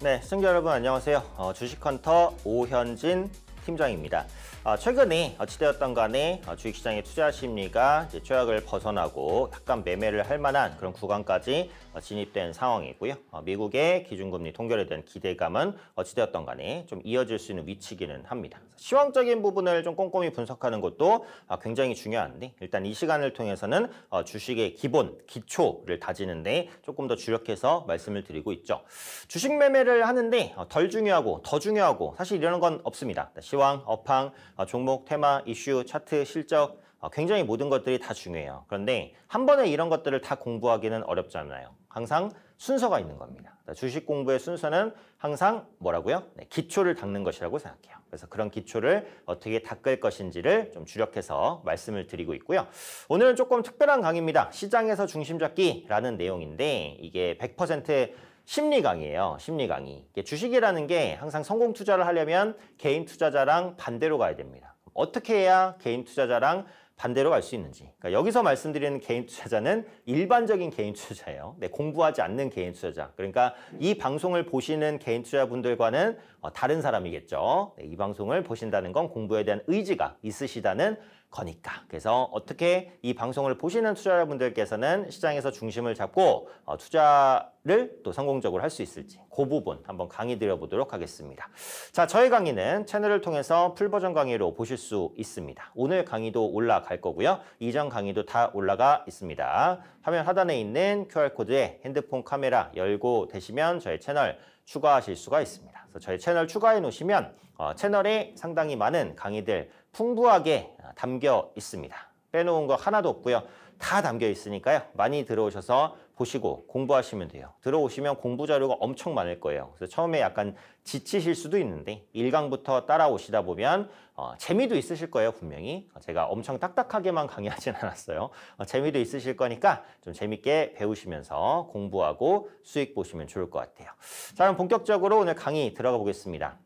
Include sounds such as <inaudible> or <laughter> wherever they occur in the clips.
네, 승청자 여러분 안녕하세요. 어, 주식헌터 오현진 팀장입니다. 아, 최근에 어찌되었던 간에 아, 주식시장에 투자심리가 이제 최악을 벗어나고 약간 매매를 할 만한 그런 구간까지 어, 진입된 상황이고요. 어, 미국의 기준금리 통결에 대한 기대감은 어찌되었던 간에 좀 이어질 수 있는 위치기는 합니다. 시황적인 부분을 좀 꼼꼼히 분석하는 것도 아, 굉장히 중요한데 일단 이 시간을 통해서는 어, 주식의 기본, 기초를 다지는데 조금 더 주력해서 말씀을 드리고 있죠. 주식 매매를 하는데 덜 중요하고 더 중요하고 사실 이러는 건 없습니다. 시황, 업황, 아, 종목, 테마, 이슈, 차트, 실적 아, 굉장히 모든 것들이 다 중요해요. 그런데 한 번에 이런 것들을 다 공부하기는 어렵잖아요. 항상 순서가 있는 겁니다. 주식 공부의 순서는 항상 뭐라고요? 네, 기초를 닦는 것이라고 생각해요. 그래서 그런 기초를 어떻게 닦을 것인지를 좀 주력해서 말씀을 드리고 있고요. 오늘은 조금 특별한 강의입니다. 시장에서 중심 잡기라는 내용인데 이게 100% 심리 강의에요 심리 강의. 주식이라는 게 항상 성공 투자를 하려면 개인 투자자랑 반대로 가야 됩니다. 어떻게 해야 개인 투자자랑 반대로 갈 수 있는지. 그러니까 여기서 말씀드리는 개인 투자자는 일반적인 개인 투자예요. 네, 공부하지 않는 개인 투자자. 그러니까 이 방송을 보시는 개인 투자분들과는 어, 다른 사람이겠죠. 네, 이 방송을 보신다는 건 공부에 대한 의지가 있으시다는 거니까. 그래서 어떻게 이 방송을 보시는 투자자분들께서는 시장에서 중심을 잡고 어, 투자를 또 성공적으로 할 수 있을지 그 부분 한번 강의 드려보도록 하겠습니다. 자, 저희 강의는 채널을 통해서 풀버전 강의로 보실 수 있습니다. 오늘 강의도 올라갈 거고요. 이전 강의도 다 올라가 있습니다. 화면 하단에 있는 QR코드에 핸드폰 카메라 열고 되시면 저희 채널 추가하실 수가 있습니다. 그래서 저희 채널 추가해 놓으시면 어, 채널에 상당히 많은 강의들 풍부하게 담겨 있습니다. 빼놓은 거 하나도 없고요. 다 담겨 있으니까요. 많이 들어오셔서 보시고 공부하시면 돼요. 들어오시면 공부 자료가 엄청 많을 거예요. 그래서 처음에 약간 지치실 수도 있는데 1강부터 따라오시다 보면 어, 재미도 있으실 거예요, 분명히. 제가 엄청 딱딱하게만 강의하진 <laughs> 않았어요. 어, 재미도 있으실 거니까 좀 재밌게 배우시면서 공부하고 수익 보시면 좋을 것 같아요. 자, 그럼 본격적으로 오늘 강의 들어가 보겠습니다.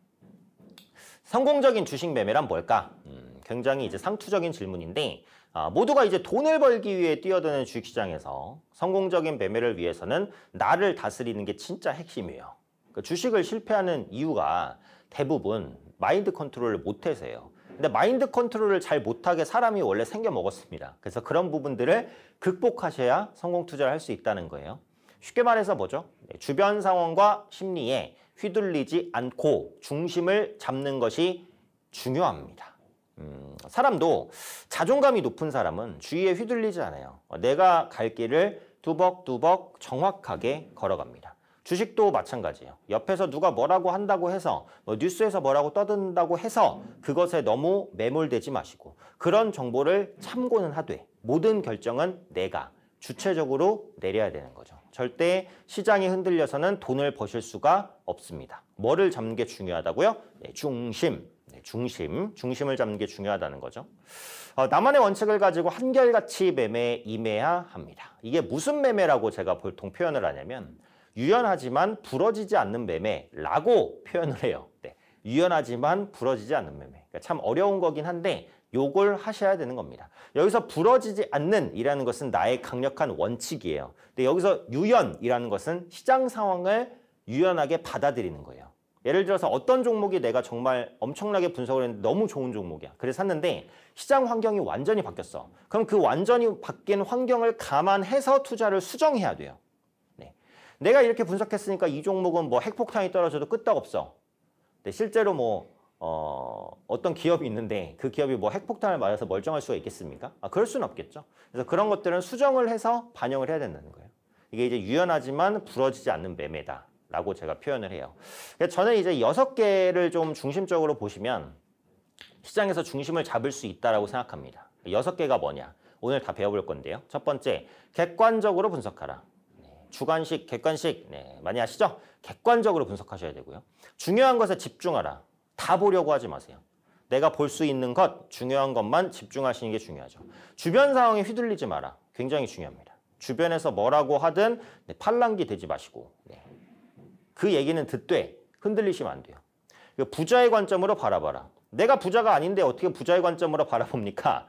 성공적인 주식 매매란 뭘까? 음, 굉장히 이제 상투적인 질문인데 아, 모두가 이제 돈을 벌기 위해 뛰어드는 주식시장에서 성공적인 매매를 위해서는 나를 다스리는 게 진짜 핵심이에요. 그러니까 주식을 실패하는 이유가 대부분 마인드 컨트롤을 못해서요 근데 마인드 컨트롤을 잘 못하게 사람이 원래 생겨 먹었습니다. 그래서 그런 부분들을 극복하셔야 성공 투자를 할 수 있다는 거예요. 쉽게 말해서 뭐죠? 네, 주변 상황과 심리에 휘둘리지 않고 중심을 잡는 것이 중요합니다. 음, 사람도 자존감이 높은 사람은 주위에 휘둘리지 않아요. 내가 갈 길을 두벅두벅 정확하게 걸어갑니다. 주식도 마찬가지예요. 옆에서 누가 뭐라고 한다고 해서 뭐 뉴스에서 뭐라고 떠든다고 해서 그것에 너무 매몰되지 마시고 그런 정보를 참고는 하되 모든 결정은 내가 주체적으로 내려야 되는 거죠. 절대 시장이 흔들려서는 돈을 버실 수가 없습니다. 뭐를 잡는 게 중요하다고요? 네, 중심. 네, 중심. 중심을 잡는 게 중요하다는 거죠. 어, 나만의 원칙을 가지고 한결같이 매매 임해야 합니다. 이게 무슨 매매라고 제가 보통 표현을 하냐면 유연하지만 부러지지 않는 매매라고 표현을 해요. 네. 유연하지만 부러지지 않는 매매. 그러니까 참 어려운 거긴 한데 요걸 하셔야 되는 겁니다. 여기서 부러지지 않는 이라는 것은 나의 강력한 원칙이에요. 근데 여기서 유연이라는 것은 시장 상황을 유연하게 받아들이는 거예요. 예를 들어서 어떤 종목이 내가 정말 엄청나게 분석을 했는데 너무 좋은 종목이야. 그래서 샀는데 시장 환경이 완전히 바뀌었어. 그럼 그 완전히 바뀐 환경을 감안해서 투자를 수정해야 돼요. 네. 내가 이렇게 분석했으니까 이 종목은 뭐 핵폭탄이 떨어져도 끄떡없어. 근데 네, 실제로 뭐 어, 어떤 기업이 있는데 그 기업이 뭐 핵폭탄을 맞아서 멀쩡할 수가 있겠습니까? 아, 그럴 수는 없겠죠. 그래서 그런 것들은 수정을 해서 반영을 해야 된다는 거예요. 이게 이제 유연하지만 부러지지 않는 매매다라고 제가 표현을 해요. 저는 이제 여섯 개를 좀 중심적으로 보시면 시장에서 중심을 잡을 수 있다라고 생각합니다. 여섯 개가 뭐냐? 오늘 다 배워볼 건데요. 첫 번째, 객관적으로 분석하라. 주관식, 객관식 네, 많이 아시죠? 객관적으로 분석하셔야 되고요. 중요한 것에 집중하라. 다 보려고 하지 마세요. 내가 볼 수 있는 것, 중요한 것만 집중하시는 게 중요하죠. 주변 상황에 휘둘리지 마라. 굉장히 중요합니다. 주변에서 뭐라고 하든 네, 팔랑기 되지 마시고 네. 그 얘기는 듣되 흔들리시면 안 돼요. 부자의 관점으로 바라봐라. 내가 부자가 아닌데 어떻게 부자의 관점으로 바라봅니까?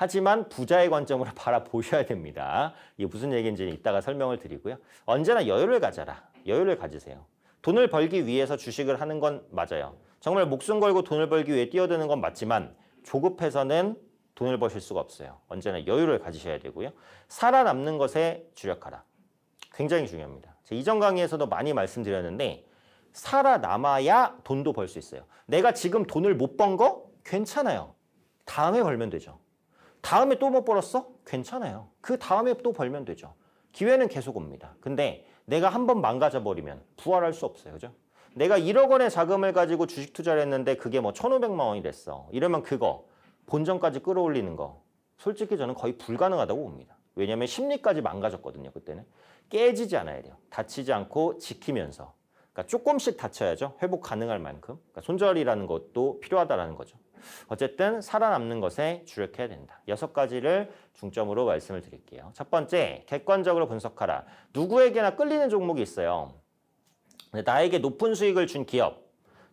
하지만 부자의 관점으로 <laughs> 바라보셔야 됩니다. 이게 무슨 얘기인지 이따가 설명을 드리고요. 언제나 여유를 가져라. 여유를 가지세요. 돈을 벌기 위해서 주식을 하는 건 맞아요. 정말 목숨 걸고 돈을 벌기 위해 뛰어드는 건 맞지만 조급해서는 돈을 버실 수가 없어요. 언제나 여유를 가지셔야 되고요. 살아남는 것에 주력하라. 굉장히 중요합니다. 제 이전 강의에서도 많이 말씀드렸는데 살아남아야 돈도 벌 수 있어요. 내가 지금 돈을 못 번 거 괜찮아요. 다음에 벌면 되죠. 다음에 또못 뭐 벌었어? 괜찮아요. 그 다음에 또 벌면 되죠. 기회는 계속 옵니다. 근데 내가 한 번 망가져버리면 부활할 수 없어요. 그죠? 내가 1억 원의 자금을 가지고 주식 투자를 했는데 그게 뭐 1,500만 원이 됐어. 이러면 그거 본전까지 끌어올리는 거 솔직히 저는 거의 불가능하다고 봅니다. 왜냐하면 심리까지 망가졌거든요. 그때는. 깨지지 않아야 돼요. 다치지 않고 지키면서. 그러니까 조금씩 다쳐야죠. 회복 가능할 만큼. 그러니까 손절이라는 것도 필요하다라는 거죠. 어쨌든 살아남는 것에 주력해야 된다. 여섯 가지를 중점으로 말씀을 드릴게요. 첫 번째, 객관적으로 분석하라. 누구에게나 끌리는 종목이 있어요. 나에게 높은 수익을 준 기업,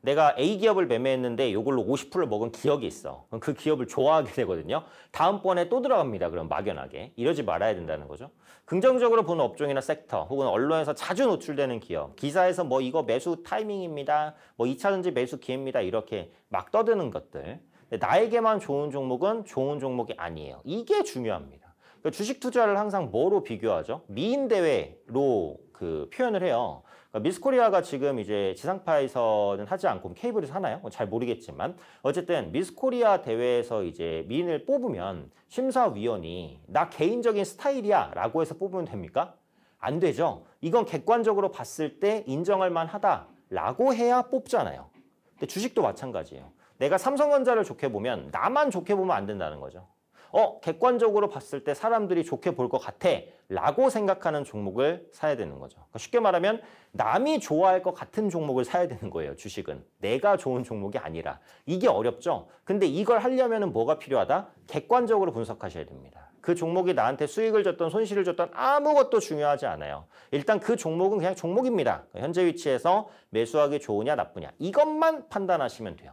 내가 A 기업을 매매했는데 이걸로 50%를 먹은 기억이 있어. 그럼 그 기업을 좋아하게 되거든요. 다음번에 또 들어갑니다. 그럼 막연하게. 이러지 말아야 된다는 거죠. 긍정적으로 보는 업종이나 섹터 혹은 언론에서 자주 노출되는 기업, 기사에서 뭐 이거 매수 타이밍입니다. 뭐 2차전지 매수 기회입니다. 이렇게 막 떠드는 것들. 나에게만 좋은 종목은 좋은 종목이 아니에요. 이게 중요합니다. 그러니까 주식 투자를 항상 뭐로 비교하죠? 미인 대회로 그 표현을 해요. 그러니까 미스코리아가 지금 이제 지상파에서는 하지 않고 케이블에서 하나요? 뭐 잘 모르겠지만 어쨌든 미스코리아 대회에서 이제 미인을 뽑으면 심사위원이 나 개인적인 스타일이야라고 해서 뽑으면 됩니까? 안 되죠. 이건 객관적으로 봤을 때 인정할 만하다라고 해야 뽑잖아요. 근데 주식도 마찬가지예요. 내가 삼성전자를 좋게 보면 나만 좋게 보면 안 된다는 거죠. 어 객관적으로 봤을 때 사람들이 좋게 볼 것 같아 라고 생각하는 종목을 사야 되는 거죠. 그러니까 쉽게 말하면 남이 좋아할 것 같은 종목을 사야 되는 거예요. 주식은. 내가 좋은 종목이 아니라. 이게 어렵죠. 근데 이걸 하려면 뭐가 필요하다? 객관적으로 분석하셔야 됩니다. 그 종목이 나한테 수익을 줬던 손실을 줬던 아무것도 중요하지 않아요. 일단 그 종목은 그냥 종목입니다. 현재 위치에서 매수하기 좋으냐 나쁘냐 이것만 판단하시면 돼요.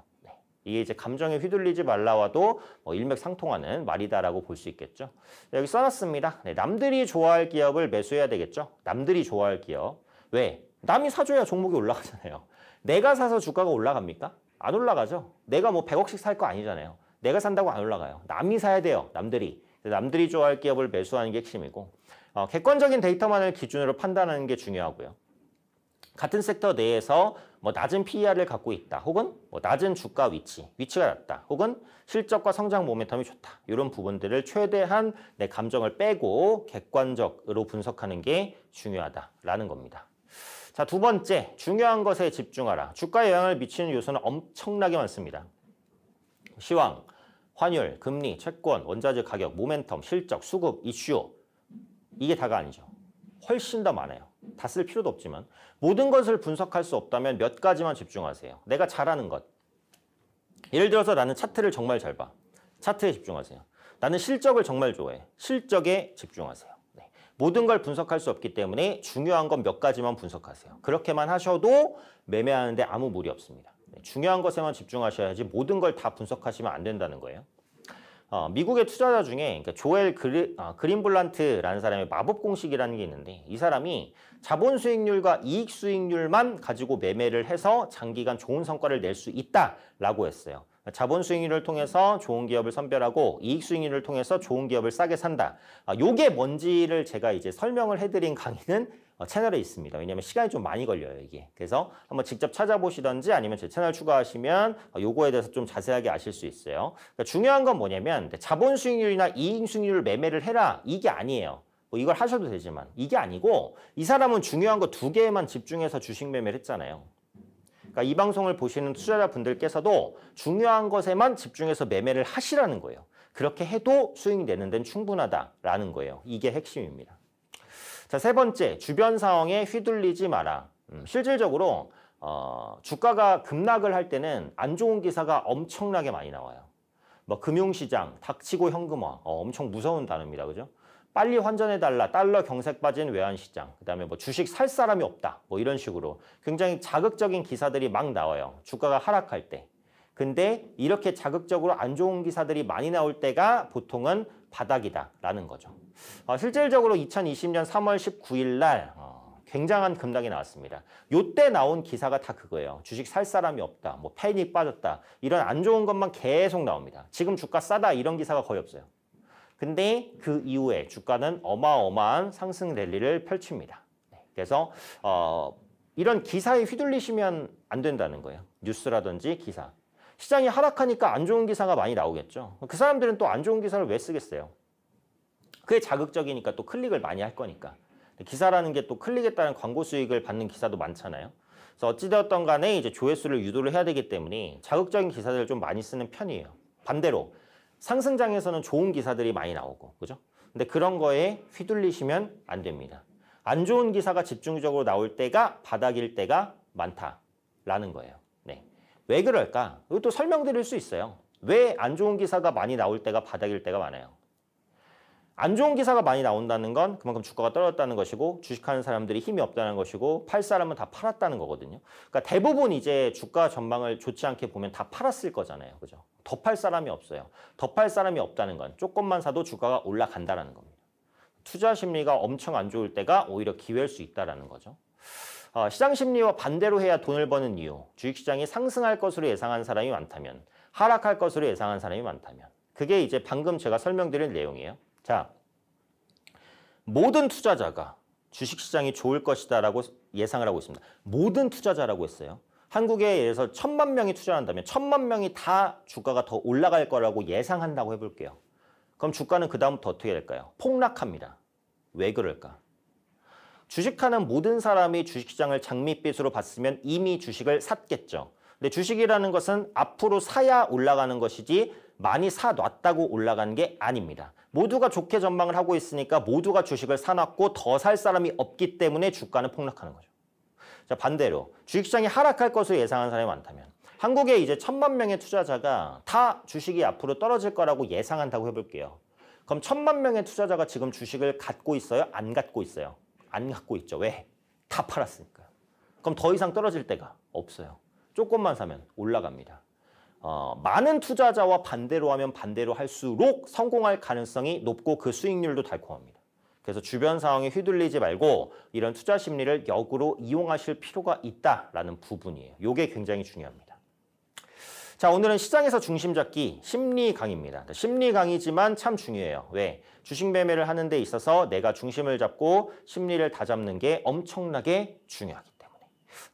이게 이제 감정에 휘둘리지 말라와도 뭐 일맥상통하는 말이다라고 볼 수 있겠죠. 여기 써놨습니다. 네, 남들이 좋아할 기업을 매수해야 되겠죠. 남들이 좋아할 기업. 왜? 남이 사줘야 종목이 올라가잖아요. 내가 사서 주가가 올라갑니까? 안 올라가죠. 내가 뭐 100억씩 살 거 아니잖아요. 내가 산다고 안 올라가요. 남이 사야 돼요. 남들이. 남들이 좋아할 기업을 매수하는 게 핵심이고 어, 객관적인 데이터만을 기준으로 판단하는 게 중요하고요. 같은 섹터 내에서 뭐 낮은 PER을 갖고 있다 혹은 뭐 낮은 주가 위치, 위치가 낮다 혹은 실적과 성장 모멘텀이 좋다 이런 부분들을 최대한 내 감정을 빼고 객관적으로 분석하는 게 중요하다라는 겁니다. 자, 두 번째, 중요한 것에 집중하라. 주가에 영향을 미치는 요소는 엄청나게 많습니다. 시황, 환율, 금리, 채권, 원자재 가격, 모멘텀, 실적, 수급, 이슈 이게 다가 아니죠. 훨씬 더 많아요. 다쓸 필요도 없지만 모든 것을 분석할 수 없다면 몇 가지만 집중하세요. 내가 잘하는 것. 예를 들어서 나는 차트를 정말 잘 봐. 차트에 집중하세요. 나는 실적을 정말 좋아해. 실적에 집중하세요. 네. 모든 걸 분석할 수 없기 때문에 중요한 건 몇 가지만 분석하세요. 그렇게만 하셔도 매매하는데 아무 무리 없습니다. 네. 중요한 것에만 집중하셔야지 모든 걸 다 분석하시면 안 된다는 거예요. 어, 미국의 투자자 중에 그러니까 조엘 그리, 아, 그린블란트라는 사람의 마법 공식이라는 게 있는데 이 사람이 자본 수익률과 이익 수익률만 가지고 매매를 해서 장기간 좋은 성과를 낼 수 있다라고 했어요. 그러니까 자본 수익률을 통해서 좋은 기업을 선별하고 이익 수익률을 통해서 좋은 기업을 싸게 산다. 아, 요게 뭔지를 제가 이제 설명을 해드린 강의는 어, 채널에 있습니다. 왜냐하면 시간이 좀 많이 걸려요 이게. 그래서 한번 직접 찾아보시던지 아니면 제 채널 추가하시면 어, 요거에 대해서 좀 자세하게 아실 수 있어요. 그러니까 중요한 건 뭐냐면 자본 수익률이나 이익 수익률 매매를 해라 이게 아니에요. 뭐 이걸 하셔도 되지만 이게 아니고 이 사람은 중요한 거 두 개에만 집중해서 주식 매매를 했잖아요. 그러니까 이 방송을 보시는 투자자분들께서도 중요한 것에만 집중해서 매매를 하시라는 거예요. 그렇게 해도 수익 이되는 데는 충분하다라는 거예요. 이게 핵심입니다. 자, 세 번째, 주변 상황에 휘둘리지 마라. 음, 실질적으로 어, 주가가 급락을 할 때는 안 좋은 기사가 엄청나게 많이 나와요. 뭐 금융시장, 닥치고 현금화, 어, 엄청 무서운 단어입니다. 그죠? 빨리 환전해달라, 달러 경색 빠진 외환시장, 그 다음에 뭐 주식 살 사람이 없다, 뭐 이런 식으로 굉장히 자극적인 기사들이 막 나와요. 주가가 하락할 때. 근데 이렇게 자극적으로 안 좋은 기사들이 많이 나올 때가 보통은 바닥이다라는 거죠. 어, 실질적으로 2020년 3월 19일 날 어, 굉장한 급락이 나왔습니다. 요때 나온 기사가 다 그거예요. 주식 살 사람이 없다. 뭐 패닉 빠졌다. 이런 안 좋은 것만 계속 나옵니다. 지금 주가 싸다 이런 기사가 거의 없어요. 근데 그 이후에 주가는 어마어마한 상승 랠리를 펼칩니다. 네, 그래서 어, 이런 기사에 휘둘리시면 안 된다는 거예요. 뉴스라든지 기사. 시장이 하락하니까 안 좋은 기사가 많이 나오겠죠. 그 사람들은 또 안 좋은 기사를 왜 쓰겠어요? 그게 자극적이니까 또 클릭을 많이 할 거니까. 기사라는 게 또 클릭에 따른 광고 수익을 받는 기사도 많잖아요. 그래서 어찌되었던 간에 이제 조회수를 유도를 해야 되기 때문에 자극적인 기사들을 좀 많이 쓰는 편이에요. 반대로 상승장에서는 좋은 기사들이 많이 나오고, 그죠? 근데 그런 거에 휘둘리시면 안 됩니다. 안 좋은 기사가 집중적으로 나올 때가 바닥일 때가 많다라는 거예요. 네. 왜 그럴까? 이것도 설명드릴 수 있어요. 왜 안 좋은 기사가 많이 나올 때가 바닥일 때가 많아요. 안 좋은 기사가 많이 나온다는 건 그만큼 주가가 떨어졌다는 것이고 주식하는 사람들이 힘이 없다는 것이고 팔 사람은 다 팔았다는 거거든요. 그러니까 대부분 이제 주가 전망을 좋지 않게 보면 다 팔았을 거잖아요. 그죠? 더 팔 사람이 없어요. 더 팔 사람이 없다는 건 조금만 사도 주가가 올라간다라는 겁니다. 투자 심리가 엄청 안 좋을 때가 오히려 기회일 수 있다라는 거죠. 어, 시장 심리와 반대로 해야 돈을 버는 이유. 주식시장이 상승할 것으로 예상한 사람이 많다면 하락할 것으로 예상한 사람이 많다면 그게 이제 방금 제가 설명드린 내용이에요. 자, 모든 투자자가 주식시장이 좋을 것이다라고 예상을 하고 있습니다. 모든 투자자라고 했어요. 한국에 예해서 천만 명이 투자한다면 천만 명이 다 주가가 더 올라갈 거라고 예상한다고 해볼게요. 그럼 주가는 그 다음부터 어떻게 될까요? 폭락합니다. 왜 그럴까? 주식하는 모든 사람이 주식시장을 장밋빛으로 봤으면 이미 주식을 샀겠죠. 근데 주식이라는 것은 앞으로 사야 올라가는 것이지 많이 사놨다고 올라가는 게 아닙니다. 모두가 좋게 전망을 하고 있으니까 모두가 주식을 사놨고 더 살 사람이 없기 때문에 주가는 폭락하는 거죠. 자 반대로 주식시장이 하락할 것을 예상한 사람이 많다면 한국에 이제 천만 명의 투자자가 다 주식이 앞으로 떨어질 거라고 예상한다고 해볼게요. 그럼 천만 명의 투자자가 지금 주식을 갖고 있어요? 안 갖고 있어요? 안 갖고 있죠. 왜? 다팔았으니까 그럼 더 이상 떨어질 데가 없어요. 조금만 사면 올라갑니다. 어, 많은 투자자와 반대로 하면 반대로 할수록 성공할 가능성이 높고 그 수익률도 달콤합니다. 그래서 주변 상황에 휘둘리지 말고 이런 투자 심리를 역으로 이용하실 필요가 있다라는 부분이에요. 이게 굉장히 중요합니다. 자 오늘은 시장에서 중심 잡기 심리 강의입니다. 그러니까 심리 강의지만 참 중요해요. 왜? 주식 매매를 하는 데 있어서 내가 중심을 잡고 심리를 다 잡는 게 엄청나게 중요하기 때문에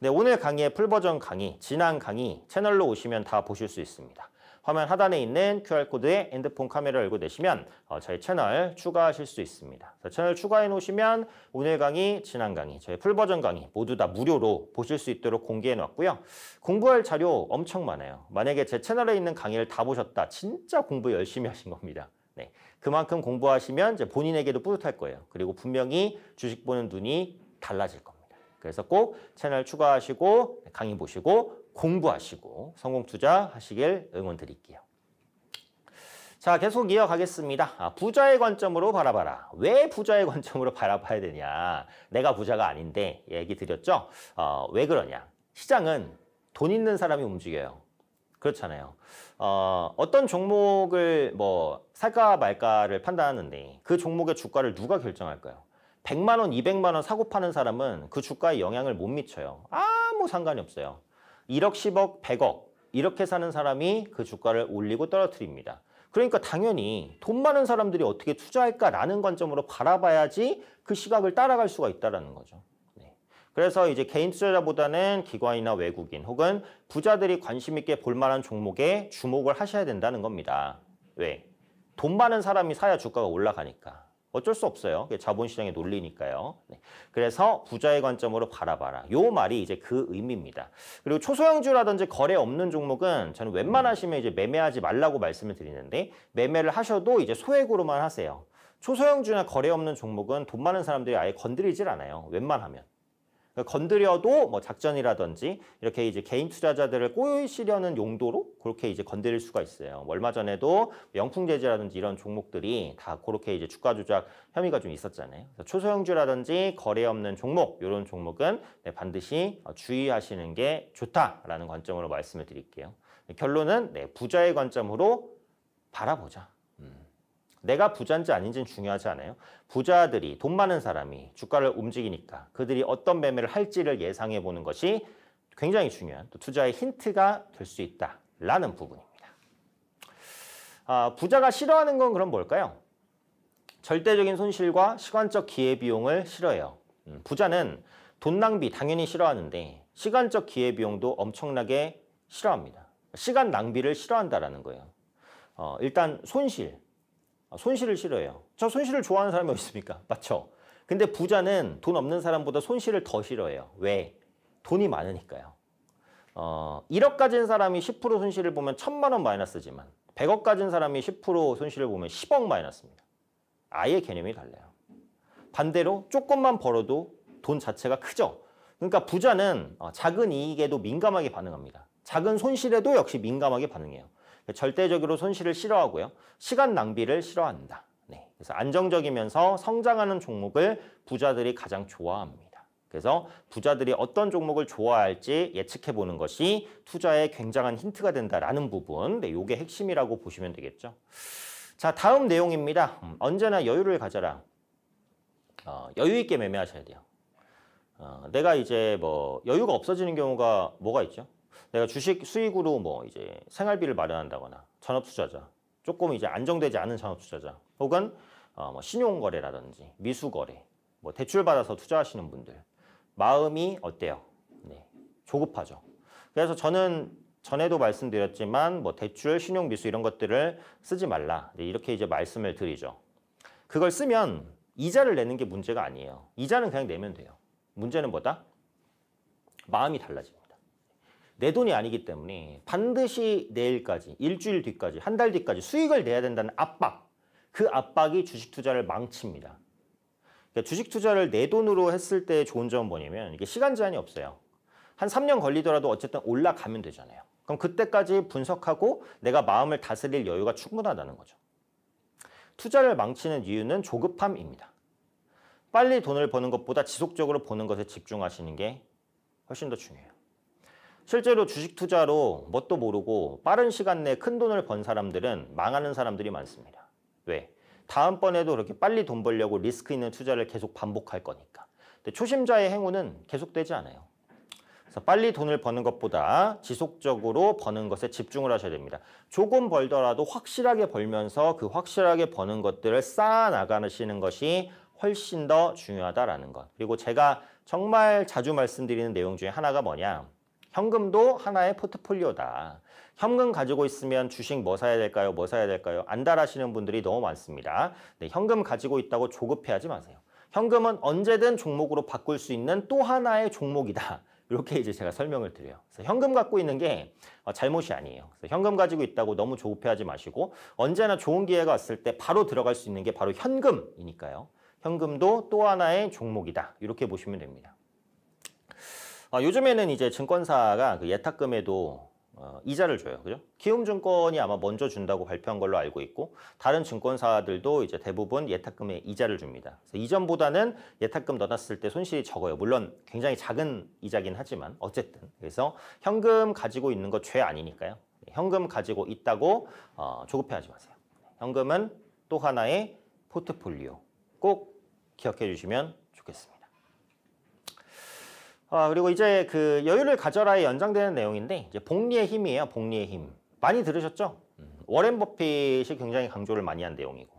네 오늘 강의의 풀버전 강의, 지난 강의 채널로 오시면 다 보실 수 있습니다. 화면 하단에 있는 QR코드에 핸드폰 카메라 열고내시면 어, 저희 채널 추가하실 수 있습니다. 채널 추가해 놓으시면 오늘 강의, 지난 강의, 저희 풀버전 강의 모두 다 무료로 보실 수 있도록 공개해 놨고요. 공부할 자료 엄청 많아요. 만약에 제 채널에 있는 강의를 다 보셨다. 진짜 공부 열심히 하신 겁니다. 네. 그만큼 공부하시면 이제 본인에게도 뿌듯할 거예요. 그리고 분명히 주식 보는 눈이 달라질 겁니다. 그래서 꼭 채널 추가하시고 강의 보시고 공부하시고 성공 투자하시길 응원드릴게요. 자, 계속 이어가겠습니다. 아, 부자의 관점으로 바라봐라. 왜 부자의 <laughs> 관점으로 바라봐야 되냐. 내가 부자가 아닌데 얘기 드렸죠? 어, 왜 그러냐. 시장은 돈 있는 사람이 움직여요. 그렇잖아요. 어, 어떤 종목을 뭐 살까 말까를 판단하는데 그 종목의 주가를 누가 결정할까요? 100만 원, 200만 원 사고 파는 사람은 그 주가에 영향을 못 미쳐요. 아무 상관이 없어요. 1억, 10억, 100억 이렇게 사는 사람이 그 주가를 올리고 떨어뜨립니다. 그러니까 당연히 돈 많은 사람들이 어떻게 투자할까라는 관점으로 바라봐야지 그 시각을 따라갈 수가 있다는 거죠. 네. 그래서 이제 개인 투자자보다는 기관이나 외국인 혹은 부자들이 관심 있게 볼 만한 종목에 주목을 하셔야 된다는 겁니다. 왜? 돈 많은 사람이 사야 주가가 올라가니까. 어쩔 수 없어요. 자본시장의 논리니까요. 네. 그래서 부자의 관점으로 바라봐라. 요 말이 이제 그 의미입니다. 그리고 초소형주라든지 거래 없는 종목은 저는 웬만하시면 이제 매매하지 말라고 말씀을 드리는데 매매를 하셔도 이제 소액으로만 하세요. 초소형주나 거래 없는 종목은 돈 많은 사람들이 아예 건드리질 않아요. 웬만하면. 그러니까 건드려도 뭐 작전이라든지 이렇게 이제 개인 투자자들을 꼬이시려는 용도로 그렇게 이제 건드릴 수가 있어요. 뭐 얼마 전에도 영풍제지라든지 이런 종목들이 다 그렇게 이제 주가 조작 혐의가 좀 있었잖아요. 초소형주라든지 거래 없는 종목 이런 종목은 네, 반드시 주의하시는 게 좋다라는 관점으로 말씀을 드릴게요. 결론은 네, 부자의 관점으로 바라보자. 내가 부자인지 아닌지는 중요하지 않아요. 부자들이 돈 많은 사람이 주가를 움직이니까 그들이 어떤 매매를 할지를 예상해 보는 것이 굉장히 중요한 또 투자의 힌트가 될 수 있다라는 부분입니다. 아, 부자가 싫어하는 건 그럼 뭘까요? 절대적인 손실과 시간적 기회비용을 싫어해요. 음, 부자는 돈 낭비 당연히 싫어하는데 시간적 기회비용도 엄청나게 싫어합니다. 시간 낭비를 싫어한다라는 거예요. 어, 일단 손실, 아, 손실을 싫어해요. 저 손실을 좋아하는 사람이 어디 습니까 맞죠? 근데 부자는 돈 없는 사람보다 손실을 더 싫어해요. 왜? 돈이 많으니까요. 어, 1억 가진 사람이 10% 손실을 보면 1 0 0 0만원 마이너스지만 100억 가진 사람이 10% 손실을 보면 10억 마이너스입니다. 아예 개념이 달라요. 반대로 조금만 벌어도 돈 자체가 크죠. 그러니까 부자는 어, 작은 이익에도 민감하게 반응합니다. 작은 손실에도 역시 민감하게 반응해요. 절대적으로 손실을 싫어하고요. 시간 낭비를 싫어한다. 네. 그래서 안정적이면서 성장하는 종목을 부자들이 가장 좋아합니다. 그래서 부자들이 어떤 종목을 좋아할지 예측해 보는 것이 투자의 굉장한 힌트가 된다라는 부분. 네, 요게 핵심이라고 보시면 되겠죠. 자, 다음 내용입니다. 음, 언제나 여유를 가져라. 어, 여유 있게 매매하셔야 돼요. 어, 내가 이제 뭐 여유가 없어지는 경우가 뭐가 있죠? 내가 주식 수익으로 뭐 이제 생활비를 마련한다거나 전업 투자자 조금 이제 안정되지 않은 전업 투자자 혹은 어뭐 신용 거래라든지 미수 거래 뭐, 뭐 대출 받아서 투자하시는 분들 마음이 어때요? 네. 조급하죠. 그래서 저는 전에도 말씀드렸지만 뭐 대출, 신용 미수 이런 것들을 쓰지 말라. 네, 이렇게 이제 말씀을 드리죠. 그걸 쓰면 이자를 내는 게 문제가 아니에요. 이자는 그냥 내면 돼요. 문제는 뭐다? 마음이 달라지는 내 돈이 아니기 때문에 반드시 내일까지, 일주일 뒤까지, 한 달 뒤까지 수익을 내야 된다는 압박, 그 압박이 주식 투자를 망칩니다. 그러니까 주식 투자를 내 돈으로 했을 때 좋은 점은 뭐냐면 이게 시간 제한이 없어요. 한 3년 걸리더라도 어쨌든 올라가면 되잖아요. 그럼 그때까지 분석하고 내가 마음을 다스릴 여유가 충분하다는 거죠. 투자를 망치는 이유는 조급함입니다. 빨리 돈을 버는 것보다 지속적으로 버는 것에 집중하시는 게 훨씬 더 중요해요. 실제로 주식 투자로 뭣도 모르고 빠른 시간 내에 큰 돈을 번 사람들은 망하는 사람들이 많습니다. 왜? 다음번에도 그렇게 빨리 돈 벌려고 리스크 있는 투자를 계속 반복할 거니까. 근데 초심자의 행운은 계속되지 않아요. 그래서 빨리 돈을 버는 것보다 지속적으로 버는 것에 집중을 하셔야 됩니다. 조금 벌더라도 확실하게 벌면서 그 확실하게 버는 것들을 쌓아 나가시는 것이 훨씬 더 중요하다라는 것. 그리고 제가 정말 자주 말씀드리는 내용 중에 하나가 뭐냐. 현금도 하나의 포트폴리오다. 현금 가지고 있으면 주식 뭐 사야 될까요? 뭐 사야 될까요? 안달하시는 분들이 너무 많습니다. 네, 현금 가지고 있다고 조급해하지 마세요. 현금은 언제든 종목으로 바꿀 수 있는 또 하나의 종목이다. <laughs> 이렇게 이제 제가 설명을 드려요. 그래서 현금 갖고 있는 게 어, 잘못이 아니에요. 그래서 현금 가지고 있다고 너무 조급해하지 마시고 언제나 좋은 기회가 왔을 때 바로 들어갈 수 있는 게 바로 현금이니까요. 현금도 또 하나의 종목이다. 이렇게 보시면 됩니다. 아, 요즘에는 이제 증권사가 그 예탁금에도 어, 이자를 줘요. 그죠? 키움증권이 아마 먼저 준다고 발표한 걸로 알고 있고 다른 증권사들도 이제 대부분 예탁금에 이자를 줍니다. 그래서 이전보다는 예탁금 넣어놨을 때 손실이 적어요. 물론 굉장히 작은 이자긴 하지만 어쨌든 그래서 현금 가지고 있는 거 죄 아니니까요. 네, 현금 가지고 있다고 어, 조급해하지 마세요. 현금은 또 하나의 포트폴리오 꼭 기억해 주시면 좋겠습니다. 아, 그리고 이제 그 여유를 가져라에 연장되는 내용인데 이제 복리의 힘이에요. 복리의 힘. 많이 들으셨죠? 음, 워렌 버핏이 굉장히 강조를 많이 한 내용이고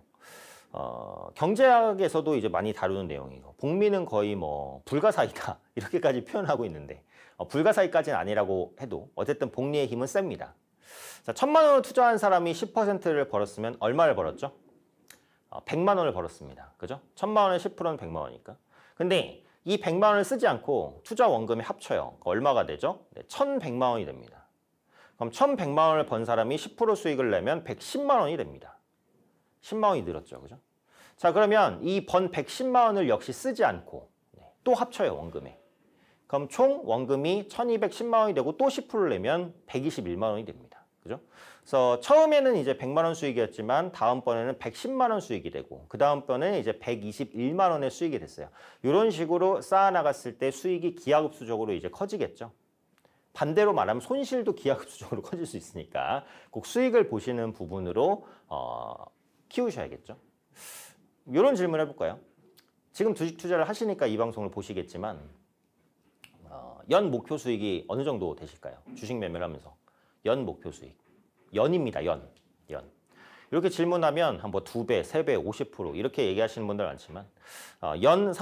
어, 경제학에서도 이제 많이 다루는 내용이고 복리는 거의 뭐 불가사의다 <laughs> 이렇게까지 표현하고 있는데 어, 불가사의까지는 아니라고 해도 어쨌든 복리의 힘은 셉니다. 자, 천만 원을 투자한 사람이 10%를 벌었으면 얼마를 벌었죠? 어, 100만 원을 벌었습니다. 그죠? 천만 원에 10%는 100만 원이니까. 근데 이 100만 원을 쓰지 않고 투자 원금에 합쳐요. 그러니까 얼마가 되죠? 네, 1,100만 원이 됩니다. 그럼 1,100만 원을 번 사람이 10% 수익을 내면 110만 원이 됩니다. 10만 원이 늘었죠. 그죠? 자, 그러면 이 번 110만 원을 역시 쓰지 않고 네, 또 합쳐요. 원금에. 그럼 총 원금이 1,210만 원이 되고 또 10%를 내면 121만 원이 됩니다. 그죠? 그래서 처음에는 이제 100만 원 수익이었지만 다음번에는 110만 원 수익이 되고 그 다음번에는 이제 121만 원의 수익이 됐어요. 이런 식으로 쌓아 나갔을 때 수익이 기하급수적으로 이제 커지겠죠. 반대로 말하면 손실도 기하급수적으로 <laughs> 커질 수 있으니까 꼭 수익을 보시는 부분으로 어, 키우셔야겠죠. 이런 질문 해볼까요? 지금 주식 투자를 하시니까 이 방송을 보시겠지만 어, 연 목표 수익이 어느 정도 되실까요? 주식 매매를 하면서. 연 목표 수익. 연입니다. 연. 연. 이렇게 질문하면 한뭐 두배세배 50% 이렇게 얘기하시는 분들 많지만 어, 연3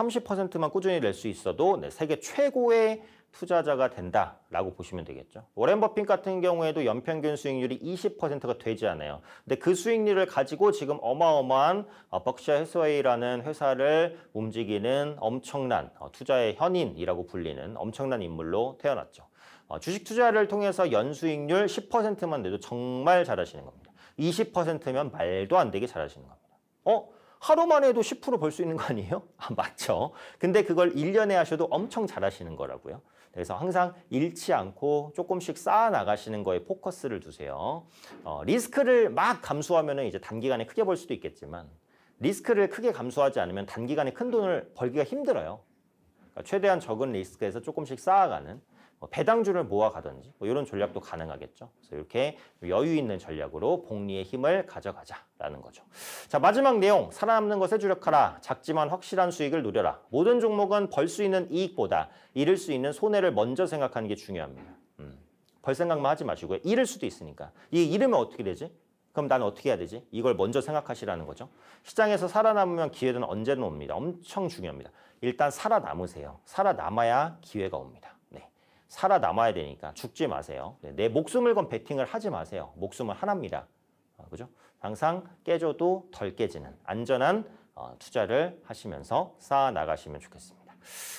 0만 꾸준히 낼 수 있어도 네, 세계 최고의 투자자가 된다라고 보시면 되겠죠. 워렌 버핏 같은 경우에도 연평균 수익률이 2 0가 되지 않아요. 근데 그 수익률을 가지고 지금 어마어마한 어, 버크셔 해서웨이라는 회사를 움직이는 엄청난 어, 투자의 현인이라고 불리는 엄청난 인물로 태어났죠. 어, 주식 투자를 통해서 연수익률 10%만 내도 정말 잘하시는 겁니다. 20%면 말도 안 되게 잘하시는 겁니다. 어? 하루만 해도 10%벌 수 있는 거 아니에요? <laughs> 아, 맞죠. 근데 그걸 1년에 하셔도 엄청 잘하시는 거라고요. 그래서 항상 잃지 않고 조금씩 쌓아 나가시는 거에 포커스를 두세요. 어, 리스크를 막 감수하면 이제 단기간에 크게 벌 수도 있겠지만 리스크를 크게 감수하지 않으면 단기간에 큰 돈을 벌기가 힘들어요. 그러니까 최대한 적은 리스크에서 조금씩 쌓아가는 뭐 배당주를 모아가든지 뭐 이런 전략도 가능하겠죠. 그래서 이렇게 여유 있는 전략으로 복리의 힘을 가져가자라는 거죠. 자 마지막 내용 살아남는 것에 주력하라. 작지만 확실한 수익을 누려라. 모든 종목은 벌 수 있는 이익보다 잃을 수 있는 손해를 먼저 생각하는 게 중요합니다. 음, 벌 생각만 하지 마시고요. 잃을 수도 있으니까. 이 잃으면 어떻게 되지? 그럼 난 어떻게 해야 되지? 이걸 먼저 생각하시라는 거죠. 시장에서 살아남으면 기회는 언제든 옵니다. 엄청 중요합니다. 일단 살아남으세요. 살아남아야 기회가 옵니다. 살아남아야 되니까 죽지 마세요. 네, 내 목숨을 건 베팅을 하지 마세요. 목숨은 하나입니다. 아, 그죠? 항상 깨져도 덜 깨지는 안전한 어, 투자를 하시면서 쌓아 나가시면 좋겠습니다.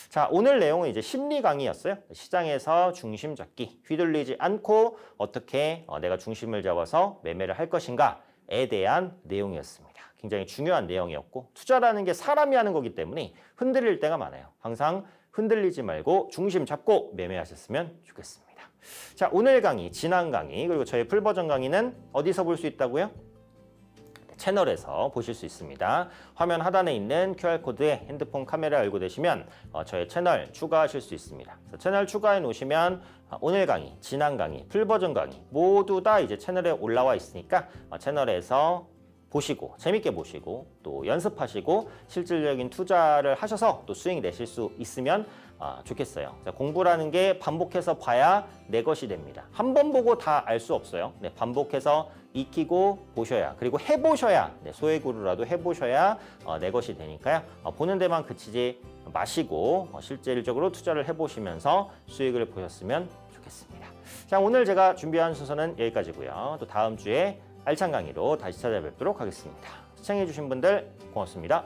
자, 오늘 내용은 이제 심리 강의였어요. 시장에서 중심 잡기, 휘둘리지 않고 어떻게 어, 내가 중심을 잡아서 매매를 할 것인가에 대한 내용이었습니다. 굉장히 중요한 내용이었고 투자라는 게 사람이 하는 거기 때문에 흔들릴 때가 많아요. 항상 흔들리지 말고 중심 잡고 매매하셨으면 좋겠습니다. 자, 오늘 강의, 지난 강의, 그리고 저의 풀버전 강의는 어디서 볼 수 있다고요? 채널에서 보실 수 있습니다. 화면 하단에 있는 QR코드에 핸드폰 카메라 열고 되시면 어, 저의 채널 추가하실 수 있습니다. 채널 추가해 놓으시면 어, 오늘 강의, 지난 강의, 풀버전 강의 모두 다 이제 채널에 올라와 있으니까 어, 채널에서 보시고 재밌게 보시고 또 연습하시고 실질적인 투자를 하셔서 또 수익 내실 수 있으면 아, 좋겠어요. 공부라는 게 반복해서 봐야 내 것이 됩니다. 한 번 보고 다 알 수 없어요. 네, 반복해서 익히고 보셔야 그리고 해보셔야 네, 소액으로라도 해보셔야 어, 내 것이 되니까요. 어, 보는 데만 그치지 마시고 어, 실질적으로 투자를 해보시면서 수익을 보셨으면 좋겠습니다. 자 오늘 제가 준비한 순서는 여기까지고요. 또 다음 주에 알찬 강의로 다시 찾아뵙도록 하겠습니다. 시청해주신 분들 고맙습니다.